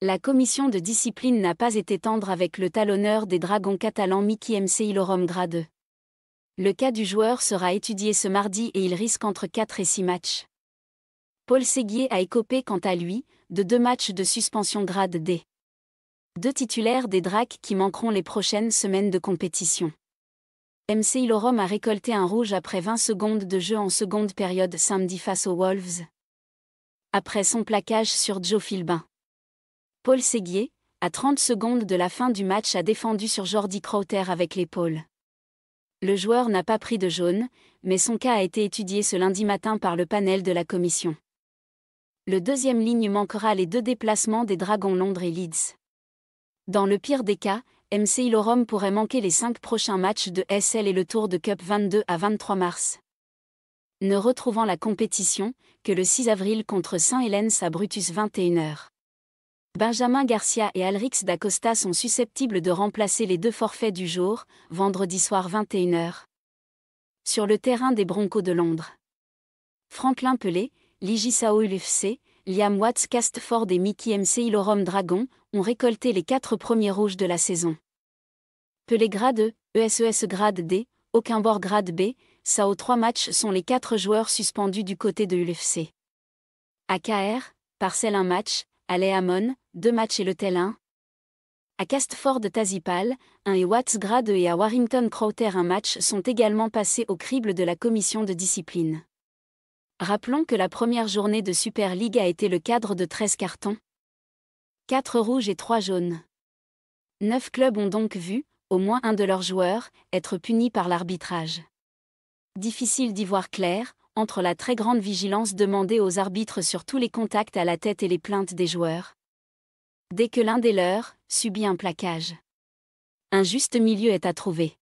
La commission de discipline n'a pas été tendre avec le talonneur des dragons catalans Mickey MC grade Grade. Le cas du joueur sera étudié ce mardi et il risque entre 4 et 6 matchs. Paul Séguier a écopé quant à lui, de deux matchs de suspension grade D. Deux titulaires des DRAC qui manqueront les prochaines semaines de compétition. MC Ilorum a récolté un rouge après 20 secondes de jeu en seconde période samedi face aux Wolves. Après son plaquage sur Joe Philbin. Paul Séguier, à 30 secondes de la fin du match, a défendu sur Jordi Krauter avec l'épaule. Le joueur n'a pas pris de jaune, mais son cas a été étudié ce lundi matin par le panel de la commission. Le deuxième ligne manquera les deux déplacements des Dragons Londres et Leeds. Dans le pire des cas, MCI Lorum pourrait manquer les cinq prochains matchs de SL et le Tour de Cup 22 à 23 mars. Ne retrouvant la compétition que le 6 avril contre saint hélène à Brutus 21h. Benjamin Garcia et Alrix Dacosta sont susceptibles de remplacer les deux forfaits du jour, vendredi soir 21h. Sur le terrain des Broncos de Londres. Franklin Pelé, Ligi UFC, Liam Watts Castford et Mickey MC Ilorum Dragon ont récolté les quatre premiers rouges de la saison. Pelé grade E, ESES e grade D, aucun bord grade B, Sao 3 matchs sont les quatre joueurs suspendus du côté de l'UFC. AKR, parcelle un match, à Lehamon, deux matchs et le tel 1. À Castford Tazipal, un et Watts Grade et à Warrington Crowther un match sont également passés au crible de la commission de discipline. Rappelons que la première journée de Super League a été le cadre de 13 cartons. 4 rouges et 3 jaunes. 9 clubs ont donc vu, au moins un de leurs joueurs, être puni par l'arbitrage. Difficile d'y voir clair, entre la très grande vigilance demandée aux arbitres sur tous les contacts à la tête et les plaintes des joueurs. Dès que l'un des leurs subit un plaquage. Un juste milieu est à trouver.